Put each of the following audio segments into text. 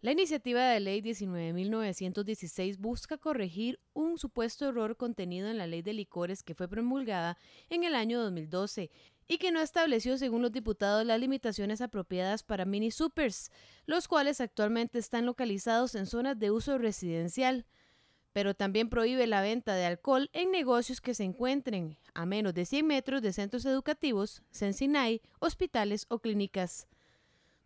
La iniciativa de ley 19.916 busca corregir un supuesto error contenido en la ley de licores que fue promulgada en el año 2012 y que no estableció, según los diputados, las limitaciones apropiadas para mini supers, los cuales actualmente están localizados en zonas de uso residencial pero también prohíbe la venta de alcohol en negocios que se encuentren a menos de 100 metros de centros educativos, sensinay, hospitales o clínicas.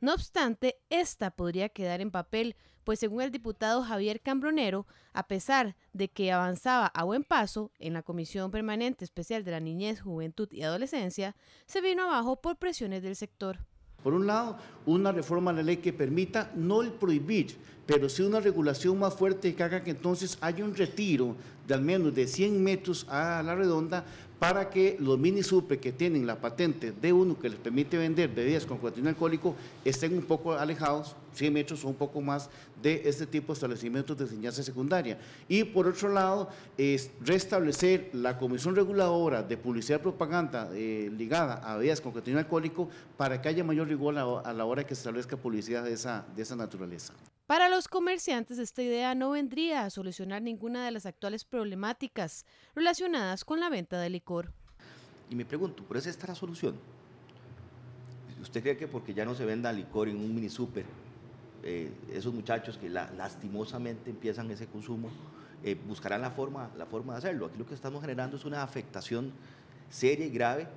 No obstante, esta podría quedar en papel, pues según el diputado Javier Cambronero, a pesar de que avanzaba a buen paso en la Comisión Permanente Especial de la Niñez, Juventud y Adolescencia, se vino abajo por presiones del sector. Por un lado, una reforma a la ley que permita no el prohibir, pero sí una regulación más fuerte que haga que entonces haya un retiro de al menos de 100 metros a la redonda para que los mini super que tienen la patente de uno que les permite vender bebidas con contenido alcohólico estén un poco alejados, 100 metros o un poco más, de este tipo de establecimientos de enseñanza secundaria. Y por otro lado, es restablecer la Comisión Reguladora de Publicidad y Propaganda eh, ligada a bebidas con contenido alcohólico para que haya mayor rigor a, la hora que se establezca publicidad de esa naturaleza. Para los comerciantes, esta idea no vendría a solucionar ninguna de las actuales problemáticas relacionadas con la venta de licor. Y me pregunto, ¿por es esta la solución? ¿Usted cree que porque ya no se venda licor en un mini eh, esos muchachos que lastimosamente empiezan ese consumo, eh, buscarán la forma, la forma de hacerlo? Aquí lo que estamos generando es una afectación seria y grave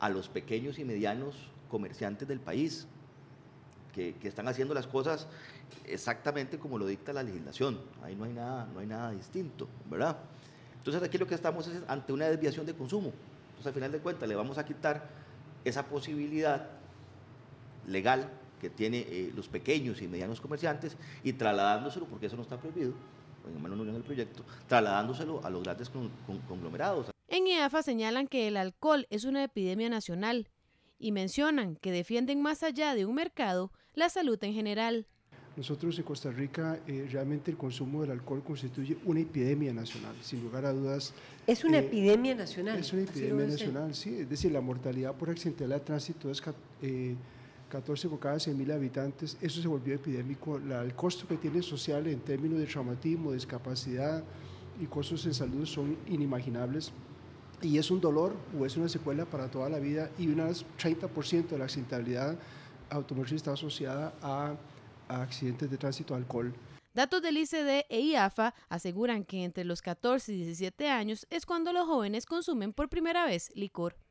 a los pequeños y medianos comerciantes del país que, están haciendo las cosas exactamente como lo dicta la legislación. Ahí no hay nada, no hay nada distinto, ¿verdad? Entonces aquí lo que estamos es ante una desviación de consumo. Entonces al final de cuentas le vamos a quitar esa posibilidad legal que tienen eh, los pequeños y medianos comerciantes y trasladándoselo, porque eso no está prohibido, en en el proyecto, trasladándoselo a los grandes conglomerados. En IAFA e señalan que el alcohol es una epidemia nacional y mencionan que defienden más allá de un mercado la salud en general. Nosotros en Costa Rica eh, realmente el consumo del alcohol constituye una epidemia nacional, sin lugar a dudas. Es una eh, epidemia nacional. Es una epidemia nacional, sí. Es decir, la mortalidad por accidente de tránsito es 14 eh, por cada mil habitantes. Eso se volvió epidémico. el costo que tiene social en términos de traumatismo, discapacidad y costos en salud son inimaginables y es un dolor o es una secuela para toda la vida y un 30% de la accidentabilidad automotriz está asociada a, accidentes de tránsito alcohol. Datos del ICD e IAFA aseguran que entre los 14 y 17 años es cuando los jóvenes consumen por primera vez licor.